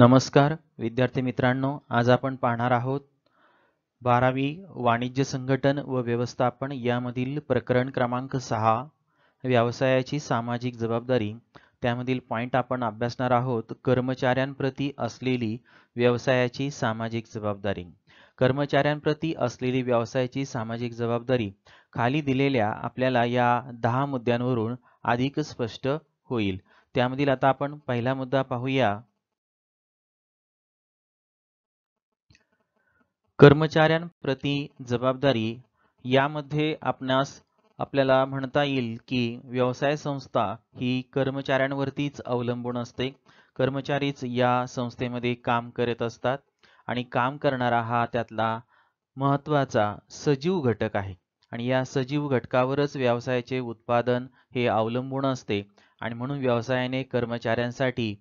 नमस्कार विद्यार्थी मित्रांनो आज आपण पाहणार आहोत बारावी वाणिज्य संघटन व व्यवस्थापन यामधील प्रकरण क्रमांक सहा व्यवसायाची सामाजिक जबाबदारी त्यामधील पॉईंट आपण अभ्यासणार आहोत कर्मचाऱ्यांप्रती असलेली व्यवसायाची सामाजिक जबाबदारी कर्मचाऱ्यांप्रती असलेली व्यवसायाची सामाजिक जबाबदारी खाली दिलेल्या आपल्याला या दहा मुद्द्यांवरून अधिक स्पष्ट होईल त्यामधील आता आपण पहिला मुद्दा पाहूया कर्मचाऱ्यांप्रती जबाबदारी यामध्ये आपणास आपल्याला म्हणता येईल की व्यवसाय संस्था ही कर्मचाऱ्यांवरतीच अवलंबून असते कर्मचारीच या संस्थेमध्ये काम करत असतात आणि काम करणारा हा त्यातला महत्त्वाचा सजीव घटक आहे आणि या सजीव घटकावरच व्यवसायाचे उत्पादन हे अवलंबून असते आणि म्हणून व्यवसायाने कर्मचाऱ्यांसाठी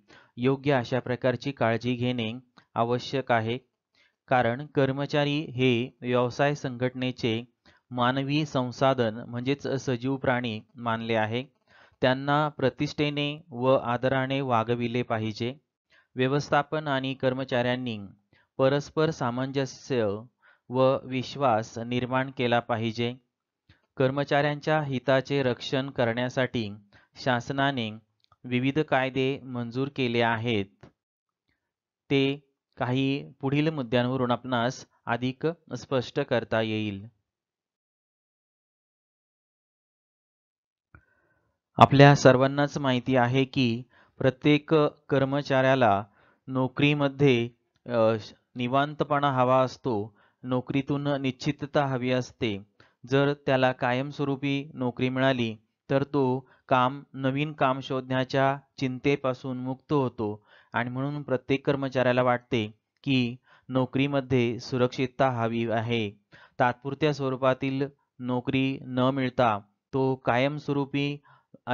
योग्य अशा प्रकारची काळजी घेणे आवश्यक आहे कारण कर्मचारी हे व्यवसाय संघटनेचे मानवी संसाधन म्हणजेच सजीव प्राणी मानले आहे त्यांना प्रतिष्ठेने व आदराने वागविले पाहिजे व्यवस्थापन आणि कर्मचाऱ्यांनी परस्पर सामंजस्य व विश्वास निर्माण केला पाहिजे कर्मचाऱ्यांच्या हिताचे रक्षण करण्यासाठी शासनाने विविध कायदे मंजूर केले आहेत ते काही पुढील मुद्द्यांवरून आपणास अधिक स्पष्ट करता येईल आपल्या सर्वांनाच माहिती आहे की प्रत्येक कर्मचाऱ्याला नोकरीमध्ये निवांतपणा हवा असतो नोकरीतून निश्चितता हवी असते जर त्याला कायमस्वरूपी नोकरी मिळाली तर तो काम नवीन काम शोधण्याच्या चिंतेपासून मुक्त होतो आणि म्हणून प्रत्येक कर्मचाऱ्याला वाटते की नोकरीमध्ये सुरक्षितता हवी आहे तात्पुरत्या स्वरूपातील नोकरी न मिळता तो कायमस्वरूपी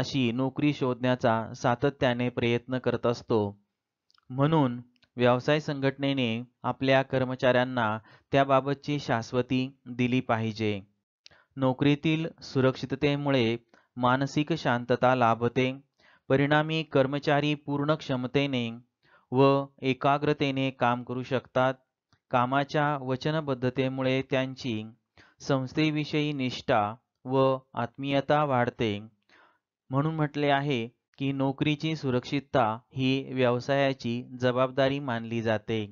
अशी नोकरी शोधण्याचा सातत्याने प्रयत्न करत असतो म्हणून व्यवसाय संघटनेने आपल्या कर्मचाऱ्यांना त्याबाबतची शाश्वती दिली पाहिजे नोकरीतील सुरक्षिततेमुळे मानसिक शांतता लाभते परिणामी कर्मचारी पूर्ण क्षमतेने व एकाग्रतेने काम करू शकतात कामाच्या वचनबद्धतेमुळे त्यांची संस्थेविषयी निष्ठा व आत्मीयता वाढते म्हणून म्हटले आहे की नोकरीची सुरक्षितता ही व्यवसायाची जबाबदारी मानली जाते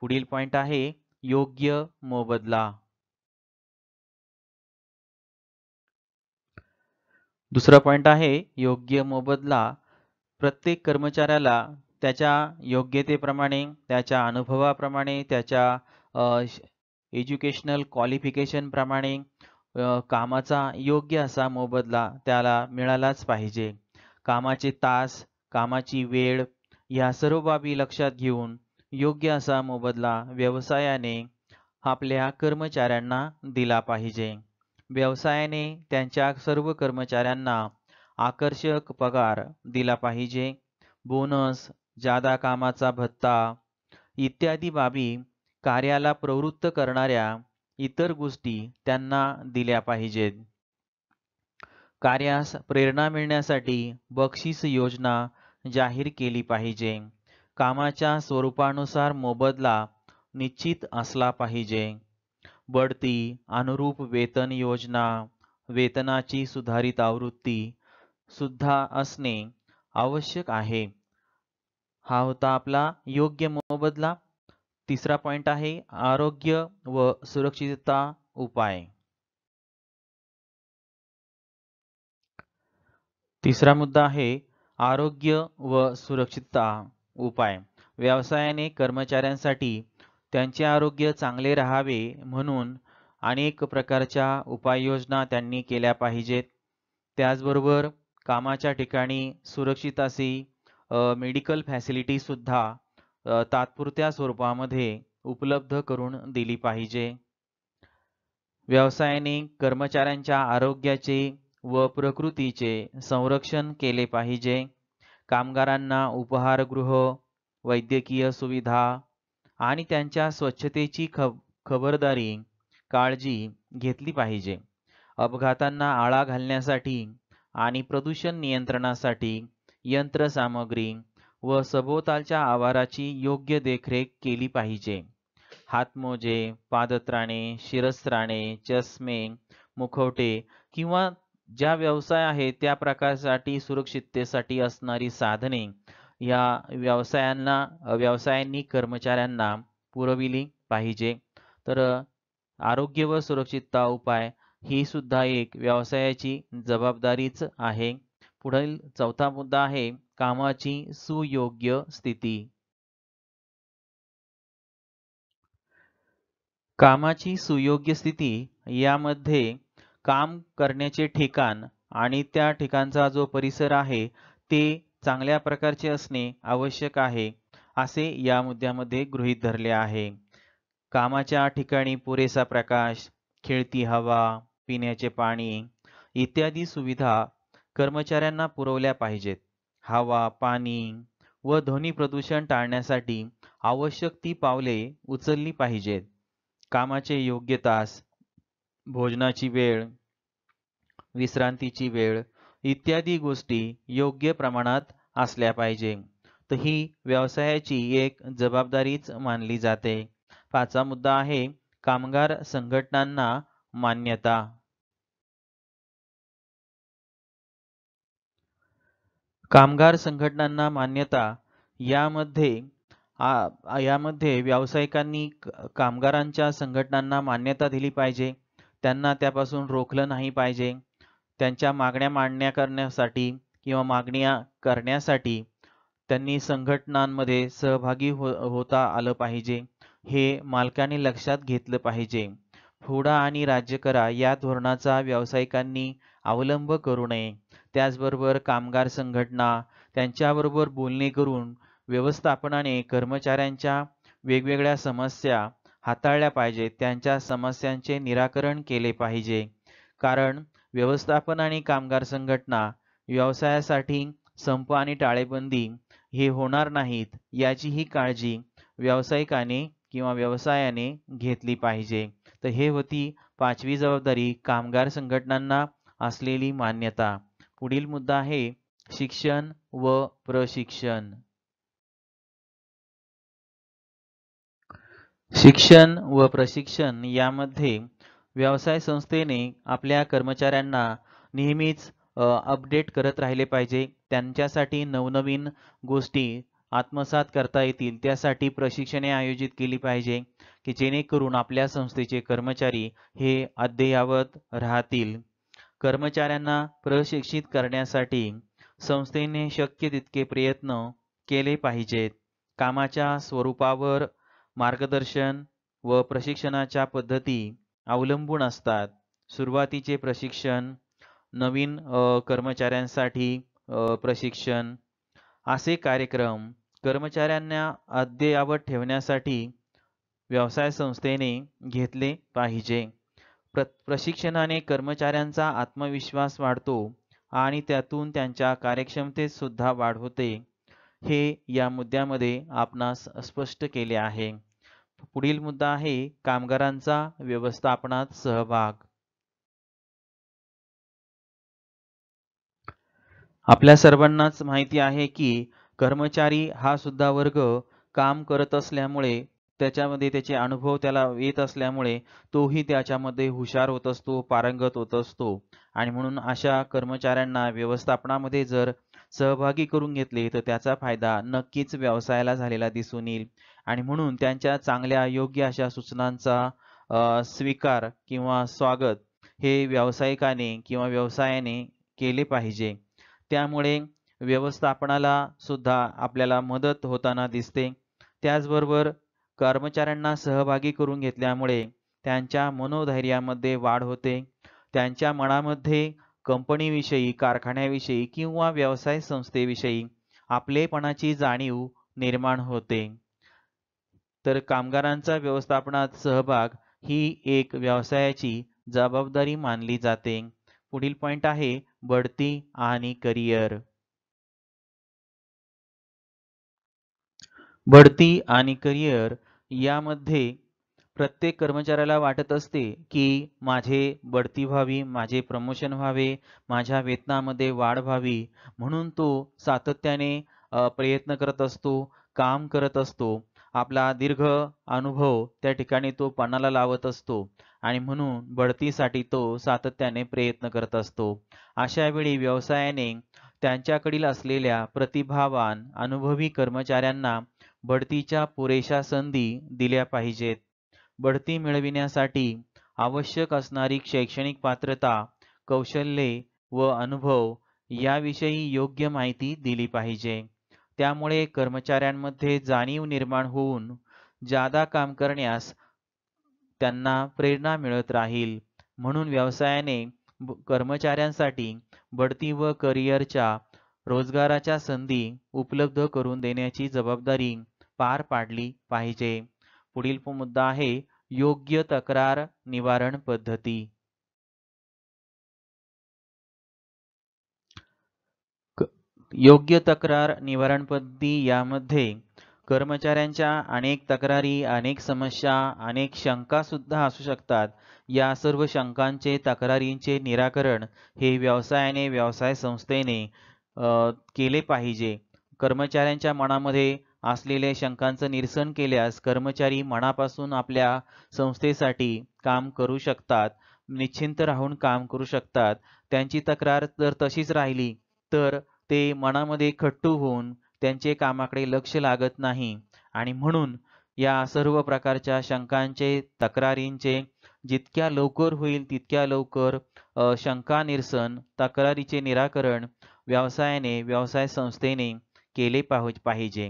पुढील पॉइंट आहे योग्य मोबदला दुसरा पॉइंट आहे योग्य मोबदला प्रत्येक कर्मचाऱ्याला त्याच्या योग्यतेप्रमाणे त्याच्या अनुभवाप्रमाणे त्याच्या एज्युकेशनल क्वालिफिकेशनप्रमाणे कामाचा योग्य असा मोबदला त्याला मिळालाच पाहिजे कामाचे तास कामाची वेळ या सर्व बाबी लक्षात घेऊन योग्य असा मोबदला व्यवसायाने आपल्या कर्मचाऱ्यांना दिला पाहिजे व्यवसायाने त्यांच्या सर्व कर्मचाऱ्यांना आकर्षक पगार दिला पाहिजे बोनस जादा कामाचा भत्ता इत्यादी बाबी कार्याला प्रवृत्त करणाऱ्या इतर गोष्टी त्यांना दिल्या पाहिजेत कार्यास प्रेरणा मिळण्यासाठी बक्षीस योजना जाहीर केली पाहिजे कामाच्या स्वरूपानुसार मोबदला निश्चित असला पाहिजे बढती अनुरूप वेतन योजना वेतनाची सुधारित आवृत्ती सुद्धा असणे आवश्यक आहे हा होता आपला योग्य मोबदला तिसरा पॉईंट आहे आरोग्य व सुरक्षितता उपाय तिसरा मुद्दा आहे आरोग्य व सुरक्षितता उपाय व्यवसायाने कर्मचाऱ्यांसाठी त्यांचे आरोग्य चांगले राहावे म्हणून अनेक प्रकारच्या उपाययोजना त्यांनी केल्या पाहिजेत त्याचबरोबर कामाच्या ठिकाणी सुरक्षितासी मेडिकल फॅसिलिटीसुद्धा तात्पुरत्या स्वरूपामध्ये उपलब्ध करून दिली पाहिजे व्यवसायाने कर्मचाऱ्यांच्या आरोग्याचे व प्रकृतीचे संरक्षण केले पाहिजे कामगारांना उपहारगृह वैद्यकीय सुविधा आणि त्यांच्या स्वच्छतेची ख खबरदारी काळजी घेतली पाहिजे अपघातांना आळा घालण्यासाठी आणि प्रदूषण नियंत्रणासाठी यंत्रसामग्री व सभोवतालच्या आवाराची योग्य देखरेख केली पाहिजे हातमोजे पादत्राणे शिरस्त्राणे चष्मे मुखवटे किंवा ज्या व्यवसाय आहेत त्या प्रकारसाठी सुरक्षिततेसाठी असणारी साधने या व्यवसायांना व्यवसायांनी कर्मचाऱ्यांना पुरविली पाहिजे तर आरोग्य व सुरक्षितता उपाय ही सुद्धा एक व्यवसायाची जबाबदारीच आहे पुढील चौथा मुद्दा आहे कामाची सुयोग्य स्थिती कामाची सुयोग्य स्थिती यामध्ये काम करण्याचे ठिकाण आणि त्या ठिकाणचा जो परिसर आहे ते चांगल्या प्रकारचे असणे आवश्यक आहे असे या मुद्द्यामध्ये गृहीत धरले आहे कामाच्या ठिकाणी पुरेसा प्रकाश खेळती हवा पिण्याचे पाणी इत्यादी सुविधा कर्मचाऱ्यांना पुरवल्या पाहिजेत हवा पाणी व ध्वनी प्रदूषण टाळण्यासाठी आवश्यक ती पावले उचलली पाहिजेत कामाचे योग्य तास भोजनाची वेळ विश्रांतीची वेळ इत्यादी गोष्टी योग्य प्रमाणात असल्या पाहिजे तर ही व्यवसायाची एक जबाबदारीच मानली जाते पाचवा मुद्दा आहे कामगार संघटनांना मान्यता कामगार संघटनांना मान्यता यामध्ये यामध्ये व्यावसायिकांनी कामगारांच्या संघटनांना मान्यता दिली पाहिजे त्यांना त्यापासून रोखलं नाही पाहिजे त्यांच्या मागण्या मांडण्या करण्यासाठी किंवा मागण्या करण्यासाठी त्यांनी संघटनांमध्ये सहभागी हो होता आलं पाहिजे हे मालकाने लक्षात घेतलं पाहिजे हुडा आणि राज्य करा या धोरणाचा व्यावसायिकांनी अवलंब करू नये त्याचबरोबर कामगार संघटना त्यांच्याबरोबर बोलणे करून व्यवस्थापनाने कर्मचाऱ्यांच्या वेगवेगळ्या समस्या हाताळल्या पाहिजेत त्यांच्या समस्यांचे निराकरण केले पाहिजे कारण व्यवस्थापन आणि कामगार संघटना व्यवसायासाठी संप आणि टाळेबंदी हे होणार नाहीत याचीही काळजी व्यावसायिकाने किंवा व्यवसायाने घेतली पाहिजे तर हे होती पाचवी जबाबदारी कामगार संघटनांना असलेली मान्यता पुढील मुद्दा आहे शिक्षण व प्रशिक्षण शिक्षण व प्रशिक्षण यामध्ये व्यवसाय संस्थेने आपल्या कर्मचाऱ्यांना नेहमीच अपडेट करत राहिले पाहिजे त्यांच्यासाठी नवनवीन गोष्टी आत्मसात करता येतील त्यासाठी प्रशिक्षणे आयोजित केली पाहिजे की जेणेकरून आपल्या संस्थेचे कर्मचारी हे अद्ययावत राहतील कर्मचाऱ्यांना प्रशिक्षित करण्यासाठी संस्थेने शक्य तितके प्रयत्न केले पाहिजेत कामाच्या स्वरूपावर मार्गदर्शन व प्रशिक्षणाच्या पद्धती अवलंबून असतात सुरुवातीचे प्रशिक्षण नवीन कर्मचाऱ्यांसाठी प्रशिक्षण असे कार्यक्रम कर्मचाऱ्यांना अद्ययावत ठेवण्यासाठी व्यवसाय संस्थेने घेतले पाहिजे प्र प्रशिक्षणाने कर्मचाऱ्यांचा आत्मविश्वास वाढतो आणि त्यातून त्यांच्या कार्यक्षमतेत सुद्धा वाढ होते हे या मुद्द्यामध्ये आपणास स्पष्ट केले आहे पुढील मुद्दा आहे कामगारांचा व्यवस्थापनात सहभाग आपल्या सर्वांनाच माहिती आहे की कर्मचारी हा सुद्धा वर्ग काम करत असल्यामुळे त्याच्यामध्ये त्याचे अनुभव त्याला येत असल्यामुळे तोही त्याच्यामध्ये हुशार होत असतो पारंगत होत असतो आणि म्हणून अशा कर्मचाऱ्यांना व्यवस्थापनामध्ये जर सहभागी करून घेतले तर त्याचा फायदा नक्कीच व्यवसायाला झालेला दिसून येईल आणि म्हणून त्यांच्या चांगल्या योग्य अशा सूचनांचा स्वीकार किंवा स्वागत हे व्यावसायिकाने किंवा व्यवसायाने केले पाहिजे त्यामुळे व्यवस्थापनाला सुद्धा आपल्याला मदत होताना दिसते त्याचबरोबर कर्मचाऱ्यांना सहभागी करून घेतल्यामुळे त्यांच्या मनोधैर्यामध्ये वाढ होते त्यांच्या मनामध्ये कंपनीविषयी कारखान्याविषयी किंवा व्यवसाय संस्थेविषयी आपलेपणाची जाणीव निर्माण होते तर कामगारांचा व्यवस्थापनात सहभाग ही एक व्यवसायाची जबाबदारी मानली जाते पुढील पॉइंट आहे बढती आणि करिअर बढती आणि करिअर यामध्ये प्रत्येक कर्मचाऱ्याला वाटत असते की माझे बढती व्हावी माझे प्रमोशन व्हावे माझ्या वेतनामध्ये वाढ व्हावी म्हणून तो सातत्याने प्रयत्न करत असतो काम करत असतो आपला दीर्घ अनुभव त्या ठिकाणी तो पणाला लावत असतो आणि म्हणून बढतीसाठी तो सातत्याने प्रयत्न करत असतो अशा वेळी व्यवसायाने त्यांच्याकडील असलेल्या प्रतिभावान अनुभवी कर्मचाऱ्यांना बढतीच्या पुरेशा संधी दिल्या पाहिजेत बढती मिळविण्यासाठी आवश्यक असणारी शैक्षणिक पात्रता कौशल्ये व अनुभव याविषयी योग्य माहिती दिली पाहिजे त्यामुळे कर्मचाऱ्यांमध्ये जाणीव निर्माण होऊन जादा काम करण्यास त्यांना प्रेरणा मिळत राहील म्हणून व्यवसायाने कर्मचाऱ्यांसाठी बढती व करिअरच्या रोजगाराच्या संधी उपलब्ध करून देण्याची जबाबदारी पार पाडली पाहिजे पुढील मुद्दा आहे योग्य तक्रार निवारण पद्धती योग्य तक्रार निवारण पद्धती यामध्ये कर्मचाऱ्यांच्या अनेक तक्रारी अनेक समस्या अनेक शंका सुद्धा असू शकतात या सर्व शंकांचे तक्रारींचे निराकरण हे व्यवसायाने व्यवसाय संस्थेने केले पाहिजे कर्मचाऱ्यांच्या मनामध्ये असलेल्या शंकांचं निरसन केल्यास कर्मचारी मनापासून आपल्या संस्थेसाठी काम करू शकतात निश्चिंत राहून काम करू शकतात त्यांची तक्रार जर तशीच राहिली तर ते मनामध्ये खट्टू होऊन त्यांचे कामाकडे लक्ष लागत नाही आणि म्हणून या सर्व प्रकारच्या शंकांचे तक्रारींचे जितक्या लवकर होईल तितक्या लवकर शंका निरसन तक्रारीचे निराकरण व्यवसायाने व्यवसाय संस्थेने केले पाहिजे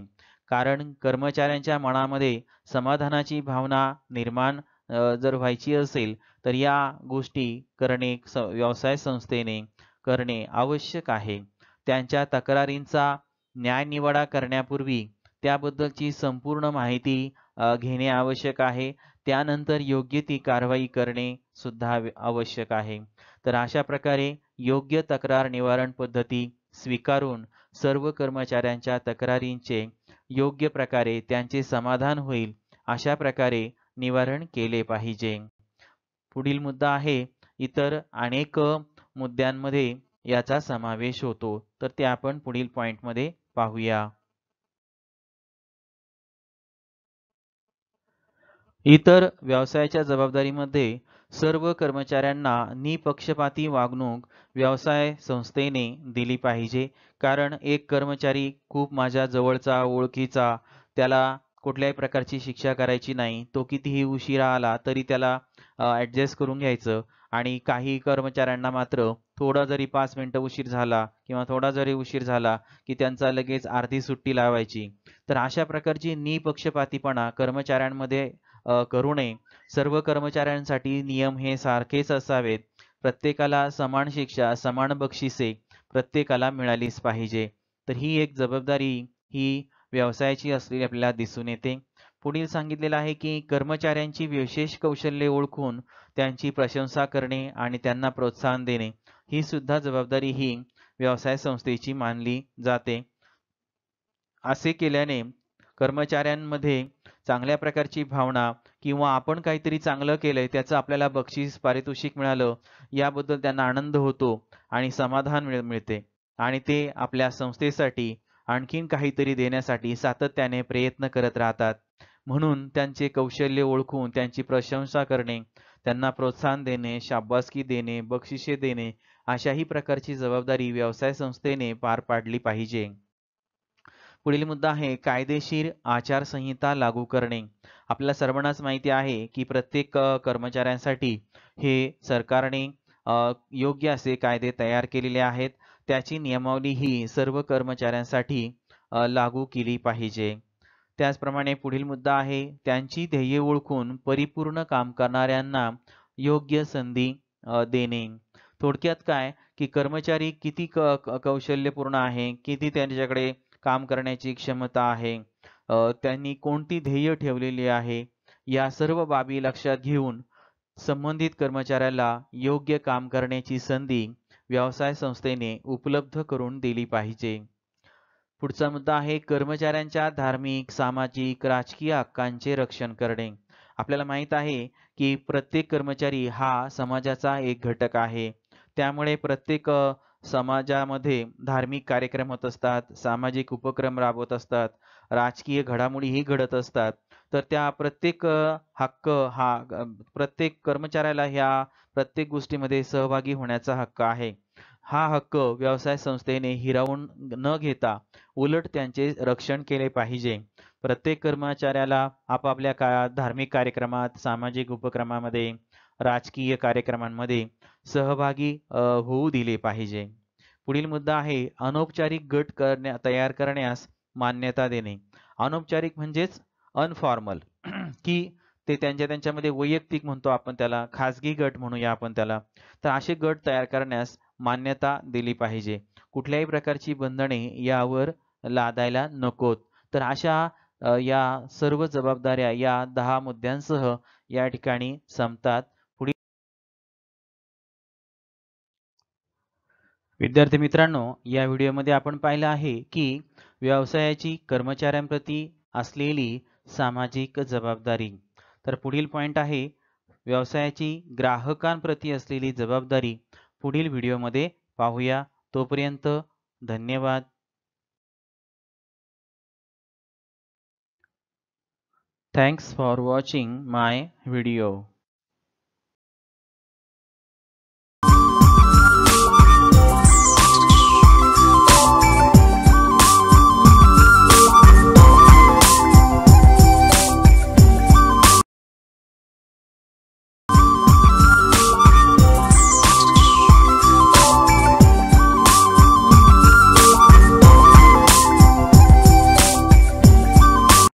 कारण कर्मचाऱ्यांच्या मनामध्ये समाधानाची भावना निर्माण जर व्हायची असेल तर या गोष्टी करणे व्यवसाय संस्थेने करणे आवश्यक आहे त्यांच्या तक्रारींचा न्यायनिवाडा करण्यापूर्वी त्याबद्दलची संपूर्ण माहिती घेणे आवश्यक आहे त्यानंतर योग्य ती कारवाई करणे सुद्धा आवश्यक आहे तर अशा प्रकारे योग्य तक्रार निवारण पद्धती स्वीकारून सर्व कर्मचाऱ्यांच्या तक्रारींचे योग्य प्रकारे त्यांचे समाधान होईल अशा प्रकारे निवारण केले पाहिजे पुढील मुद्दा आहे इतर अनेक मुद्द्यांमध्ये याचा समावेश होतो तर ते आपण पुढील पॉइंटमध्ये पाहूया इतर व्यवसायाच्या जबाबदारीमध्ये सर्व कर्मचाऱ्यांना निपक्षपाती वागणूक व्यवसाय संस्थेने दिली पाहिजे कारण एक कर्मचारी खूप माझ्या जवळचा ओळखीचा त्याला कुठल्याही प्रकारची शिक्षा करायची नाही तो कितीही उशिरा आला तरी त्याला ॲडजस्ट करून घ्यायचं आणि काही कर्मचाऱ्यांना मात्र थोडा जरी पाच मिनटं उशीर झाला किंवा थोडा जरी उशीर झाला की त्यांचा लगेच अर्धी सुट्टी लावायची तर अशा प्रकारची निपक्षपातीपणा कर्मचाऱ्यांमध्ये करू नये सर्व कर्मचाऱ्यांसाठी नियम हे सारखेच असावेत प्रत्येकाला समान शिक्षा समान बक्षिसे प्रत्येकाला मिळालीच पाहिजे तर ही एक जबाबदारी ही व्यवसायाची असलेली आपल्याला दिसून येते पुढील सांगितलेलं आहे की कर्मचाऱ्यांची विशेष कौशल्ये ओळखून त्यांची प्रशंसा करणे आणि त्यांना प्रोत्साहन देणे ही सुद्धा जबाबदारी ही व्यवसाय संस्थेची मानली जाते असे केल्याने कर्मचाऱ्यांमध्ये चांगल्या प्रकारची भावना किंवा आपण काहीतरी चांगलं केलंय त्याचं आपल्याला बक्षीस पारितोषिक मिळालं याबद्दल त्यांना आनंद होतो आणि समाधान मिळ मिळते आणि ते आपल्या संस्थेसाठी आणखीन काहीतरी देण्यासाठी सातत्याने प्रयत्न करत राहतात म्हणून त्यांचे कौशल्य ओळखून त्यांची प्रशंसा करणे त्यांना प्रोत्साहन देणे शाबासकी देणे बक्षिसे देणे अशाही प्रकारची जबाबदारी व्यवसाय संस्थेने पार पाडली पाहिजे पुढील मुद्दा आहे कायदेशीर आचारसंहिता लागू करणे आपल्याला सर्वांनाच माहिती आहे की प्रत्येक कर्मचाऱ्यांसाठी हे सरकारने योग्य असे कायदे तयार केलेले आहेत त्याची नियमावली ही सर्व कर्मचाऱ्यांसाठी लागू केली पाहिजे त्याचप्रमाणे पुढील मुद्दा आहे त्यांची ध्येय ओळखून परिपूर्ण काम करणाऱ्यांना योग्य संधी देणे थोडक्यात काय की कर्मचारी किती क कौशल्यपूर्ण आहे किती त्यांच्याकडे काम करण्याची क्षमता आहे त्यांनी कोणती ध्येय ठेवलेली आहे या सर्व बाबी लक्षात घेऊन संबंधित कर्मचाऱ्याला योग्य काम करण्याची संधी व्यवसाय संस्थेने उपलब्ध करून दिली पाहिजे पुढचा मुद्दा आहे कर्मचाऱ्यांच्या धार्मिक सामाजिक राजकीय हक्कांचे रक्षण करणे आपल्याला माहित आहे की प्रत्येक कर्मचारी हा समाजाचा एक घटक आहे त्यामुळे प्रत्येक समाजामध्ये धार्मिक कार्यक्रम होत असतात सामाजिक उपक्रम राबवत असतात राजकीय घडामोडीही घडत असतात तर त्या प्रत्येक हक्क हा प्रत्येक कर्मचाऱ्याला ह्या प्रत्येक गोष्टीमध्ये सहभागी होण्याचा हक्क आहे हा हक्क व्यवसाय संस्थेने हिरावून न घेता उलट त्यांचे रक्षण केले पाहिजे प्रत्येक कर्मचाऱ्याला आपापल्या काळात धार्मिक कार्यक्रमात सामाजिक उपक्रमामध्ये राजकीय कार्यक्रमांमध्ये सहभागी होऊ दिले पाहिजे पुढील मुद्दा आहे अनौपचारिक गट करण्या तयार करण्यास मान्यता देणे अनौपचारिक म्हणजेच अनफॉर्मल की ते त्यांच्या त्यांच्यामध्ये वैयक्तिक म्हणतो आपण त्याला खाजगी गट म्हणूया आपण त्याला तर असे गट तयार करण्यास मान्यता दिली पाहिजे कुठल्याही प्रकारची बंधने यावर लादायला नकोत तर अशा या सर्व जबाबदाऱ्या या दहा मुद्द्यांसह या ठिकाणी संपतात विद्यार्थी मित्रांनो या व्हिडिओमध्ये आपण पाहिलं आहे की व्यवसायाची कर्मचाऱ्यांप्रती असलेली सामाजिक जबाबदारी तर पुढील पॉईंट आहे व्यवसायाची ग्राहकांप्रती असलेली जबाबदारी पुढील व्हिडिओमध्ये पाहूया तोपर्यंत धन्यवाद thanks for watching my video